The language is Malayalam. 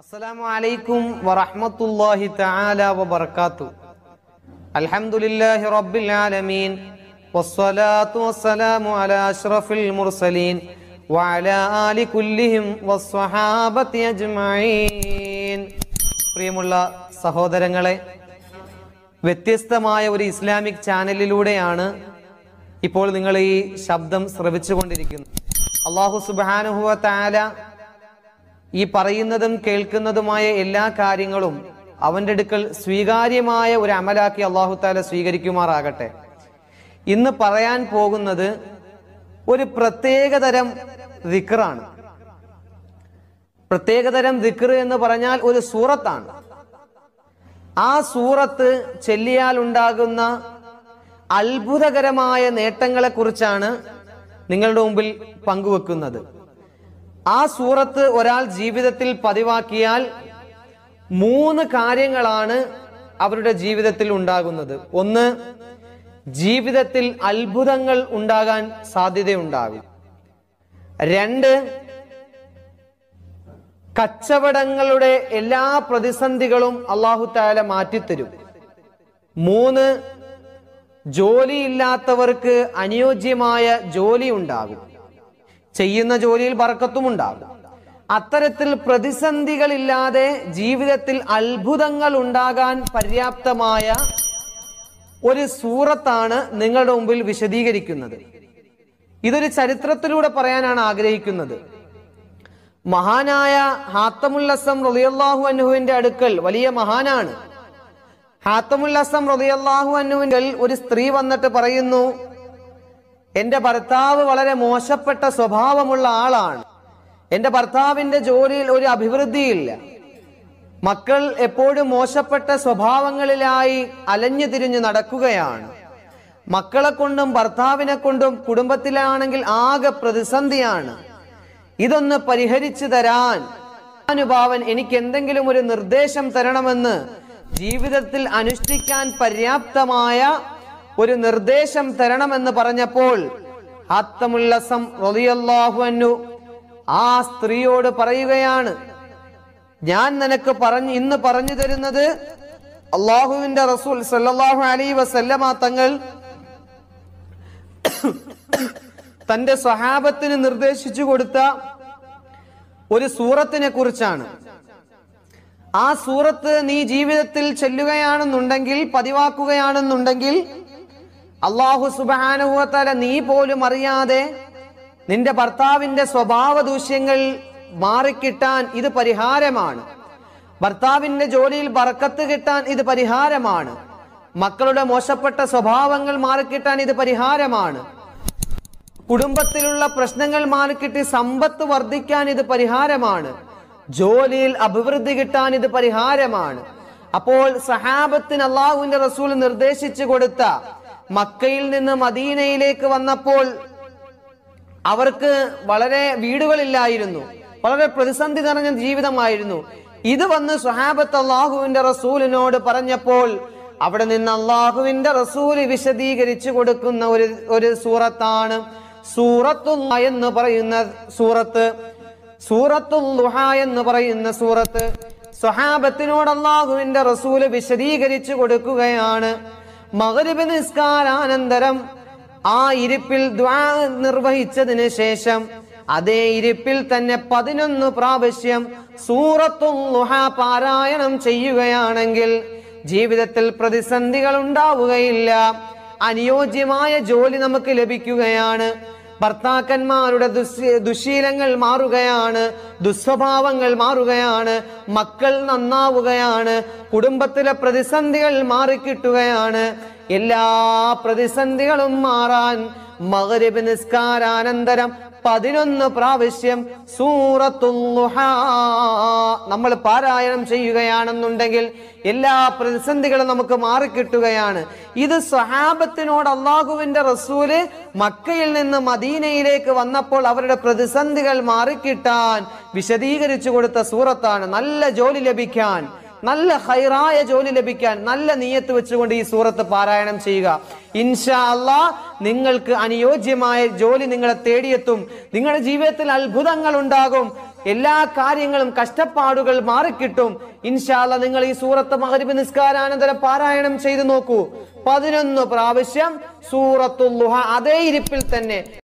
അസ്സലാമു അലൈക്കും വറഹ്മത്തുള്ളാഹി തആല വബറകാതു അൽഹംദുലില്ലാഹി റബ്ബിൽ ആലമീൻ വസ്സലാത്തു വസ്സലാമു അലാ അഷ്റഫിൽ മുർസലീൻ വഅലാ ആലി കുല്ലിഹിം വസ്സഹാബത്തി അജ്മഈൻ പ്രിയമുള്ള സഹോദരങ്ങളെ വ്യത്യസ്തമായ ഒരു ഇസ്ലാമിക് ചാനലിലൂടെയാണ് ഇപ്പോൾ നിങ്ങൾ ഈ ശബ്ദം ശ്രവിച്ചുകൊണ്ടിരിക്കുന്നത് അള്ളാഹു സുബാനുഹുവ താല ഈ പറയുന്നതും കേൾക്കുന്നതുമായ എല്ലാ കാര്യങ്ങളും അവന്റെ അടുക്കൽ സ്വീകാര്യമായ ഒരു അമലാക്കി അള്ളാഹു താല സ്വീകരിക്കുമാറാകട്ടെ ഇന്ന് പറയാൻ പോകുന്നത് ഒരു പ്രത്യേകതരം ദിക്റാണ് പ്രത്യേകതരം ദിക്ർ എന്ന് പറഞ്ഞാൽ ഒരു സൂറത്താണ് ആ സൂറത്ത് ചെല്ലിയാൽ ഉണ്ടാകുന്ന അത്ഭുതകരമായ കുറിച്ചാണ് നിങ്ങളുടെ മുമ്പിൽ പങ്കുവെക്കുന്നത് ആ സൂറത്ത് ഒരാൾ ജീവിതത്തിൽ പതിവാക്കിയാൽ മൂന്ന് കാര്യങ്ങളാണ് അവരുടെ ജീവിതത്തിൽ ഉണ്ടാകുന്നത് ഒന്ന് ജീവിതത്തിൽ അത്ഭുതങ്ങൾ ഉണ്ടാകാൻ സാധ്യതയുണ്ടാകും രണ്ട് കച്ചവടങ്ങളുടെ എല്ലാ പ്രതിസന്ധികളും അള്ളാഹു താല മാറ്റിത്തരും മൂന്ന് ജോലിയില്ലാത്തവർക്ക് അനുയോജ്യമായ ജോലി ഉണ്ടാകും ചെയ്യുന്ന ജോലിയിൽ ഉണ്ടാകും അത്തരത്തിൽ പ്രതിസന്ധികളില്ലാതെ ജീവിതത്തിൽ അത്ഭുതങ്ങൾ ഉണ്ടാകാൻ പര്യാപ്തമായ ഒരു സൂറത്താണ് നിങ്ങളുടെ മുമ്പിൽ വിശദീകരിക്കുന്നത് ഇതൊരു ചരിത്രത്തിലൂടെ പറയാനാണ് ആഗ്രഹിക്കുന്നത് മഹാനായ ഹാത്തമുല്ലസം റതിയല്ലാഹു അനുഹുവിന്റെ അടുക്കൽ വലിയ മഹാനാണ് ഹാത്തമുല്ലസം റതിയല്ലാഹു അനുവിൻ്റെ ഒരു സ്ത്രീ വന്നിട്ട് പറയുന്നു എൻ്റെ ഭർത്താവ് വളരെ മോശപ്പെട്ട സ്വഭാവമുള്ള ആളാണ് എൻ്റെ ഭർത്താവിൻ്റെ ജോലിയിൽ ഒരു അഭിവൃദ്ധിയില്ല മക്കൾ എപ്പോഴും മോശപ്പെട്ട സ്വഭാവങ്ങളിലായി അലഞ്ഞു തിരിഞ്ഞ് നടക്കുകയാണ് മക്കളെ കൊണ്ടും ഭർത്താവിനെ കൊണ്ടും കുടുംബത്തിലാണെങ്കിൽ ആകെ പ്രതിസന്ധിയാണ് ഇതൊന്ന് പരിഹരിച്ചു തരാൻ അനുഭാവൻ എനിക്ക് എന്തെങ്കിലും ഒരു നിർദ്ദേശം തരണമെന്ന് ജീവിതത്തിൽ അനുഷ്ഠിക്കാൻ പര്യാപ്തമായ ഒരു നിർദ്ദേശം തരണമെന്ന് പറഞ്ഞപ്പോൾ ആ സ്ത്രീയോട് പറയുകയാണ് ഞാൻ നിനക്ക് പറഞ്ഞു ഇന്ന് പറഞ്ഞു തരുന്നത് അള്ളാഹുവിന്റെ റസൂൽ സല്ലാഹു അലൈ വസല്ലമ തങ്ങൾ തന്റെ സ്വഹാപത്തിന് നിർദ്ദേശിച്ചു കൊടുത്ത ഒരു സൂറത്തിനെ കുറിച്ചാണ് ആ സൂറത്ത് നീ ജീവിതത്തിൽ ചെല്ലുകയാണെന്നുണ്ടെങ്കിൽ പതിവാക്കുകയാണെന്നുണ്ടെങ്കിൽ അള്ളാഹു സുബാനുഹത്തല നീ പോലും അറിയാതെ നിന്റെ ഭർത്താവിന്റെ സ്വഭാവ ദൂഷ്യങ്ങൾ മാറിക്കിട്ടാൻ ഇത് പരിഹാരമാണ് ഭർത്താവിന്റെ ജോലിയിൽ ബർക്കത്ത് കിട്ടാൻ ഇത് പരിഹാരമാണ് മക്കളുടെ മോശപ്പെട്ട സ്വഭാവങ്ങൾ മാറിക്കിട്ടാൻ ഇത് പരിഹാരമാണ് കുടുംബത്തിലുള്ള പ്രശ്നങ്ങൾ മാറിക്കിട്ടി സമ്പത്ത് വർദ്ധിക്കാൻ ഇത് പരിഹാരമാണ് ജോലിയിൽ അഭിവൃദ്ധി കിട്ടാൻ ഇത് പരിഹാരമാണ് അപ്പോൾ സഹാബത്തിന് അള്ളാഹുവിന്റെ റസൂൽ നിർദ്ദേശിച്ചു കൊടുത്ത മക്കയിൽ നിന്ന് മദീനയിലേക്ക് വന്നപ്പോൾ അവർക്ക് വളരെ വീടുകളില്ലായിരുന്നു വളരെ പ്രതിസന്ധി നിറഞ്ഞ ജീവിതമായിരുന്നു ഇത് വന്ന് സുഹാബത്ത് അള്ളാഹുവിന്റെ റസൂലിനോട് പറഞ്ഞപ്പോൾ അവിടെ നിന്ന് അള്ളാഹുവിന്റെ റസൂല് വിശദീകരിച്ചു കൊടുക്കുന്ന ഒരു ഒരു സൂറത്താണ് സൂറത്തുല്ല എന്ന് പറയുന്ന സൂറത്ത് സൂറത്തുല്ലുഹ എന്ന് പറയുന്ന സൂറത്ത് സുഹാബത്തിനോട് അള്ളാഹുവിന്റെ റസൂല് വിശദീകരിച്ചു കൊടുക്കുകയാണ് മകരബ് നിസ്കാരാനന്തരം ആ ഇരിപ്പിൽ ദ്വാ നിർവഹിച്ചതിന് ശേഷം അതേ ഇരിപ്പിൽ തന്നെ പതിനൊന്ന് പ്രാവശ്യം സൂറത്തും പാരായണം ചെയ്യുകയാണെങ്കിൽ ജീവിതത്തിൽ പ്രതിസന്ധികൾ ഉണ്ടാവുകയില്ല അനുയോജ്യമായ ജോലി നമുക്ക് ലഭിക്കുകയാണ് ഭർത്താക്കന്മാരുടെ ദുശീലങ്ങൾ മാറുകയാണ് ദുസ്വഭാവങ്ങൾ മാറുകയാണ് മക്കൾ നന്നാവുകയാണ് കുടുംബത്തിലെ പ്രതിസന്ധികൾ മാറിക്കിട്ടുകയാണ് എല്ലാ പ്രതിസന്ധികളും മാറാൻ മകരബ് നിസ്കാരാനന്തരം പതിനൊന്ന് പ്രാവശ്യം സൂറത്തുഹ നമ്മൾ പാരായണം ചെയ്യുകയാണെന്നുണ്ടെങ്കിൽ എല്ലാ പ്രതിസന്ധികളും നമുക്ക് മാറിക്കിട്ടുകയാണ് ഇത് സ്വഹാബത്തിനോട് അള്ളാഹുവിന്റെ റസൂല് മക്കയിൽ നിന്ന് മദീനയിലേക്ക് വന്നപ്പോൾ അവരുടെ പ്രതിസന്ധികൾ മാറിക്കിട്ടാൻ വിശദീകരിച്ചു കൊടുത്ത സൂറത്താണ് നല്ല ജോലി ലഭിക്കാൻ നല്ല ഹൈറായ ജോലി ലഭിക്കാൻ നല്ല നീയത്ത് വെച്ചുകൊണ്ട് ഈ സൂറത്ത് പാരായണം ചെയ്യുക ഇൻഷാ അള്ളാ നിങ്ങൾക്ക് അനുയോജ്യമായ ജോലി നിങ്ങളെ തേടിയെത്തും നിങ്ങളുടെ ജീവിതത്തിൽ അത്ഭുതങ്ങൾ ഉണ്ടാകും എല്ലാ കാര്യങ്ങളും കഷ്ടപ്പാടുകൾ മാറിക്കിട്ടും ഇൻഷാല്ല നിങ്ങൾ ഈ സൂറത്ത് മകരിബ് നിസ്കാരാനന്തരം പാരായണം ചെയ്തു നോക്കൂ പതിനൊന്ന് പ്രാവശ്യം സൂറത്തുല്ലുഹ അതേ ഇരിപ്പിൽ തന്നെ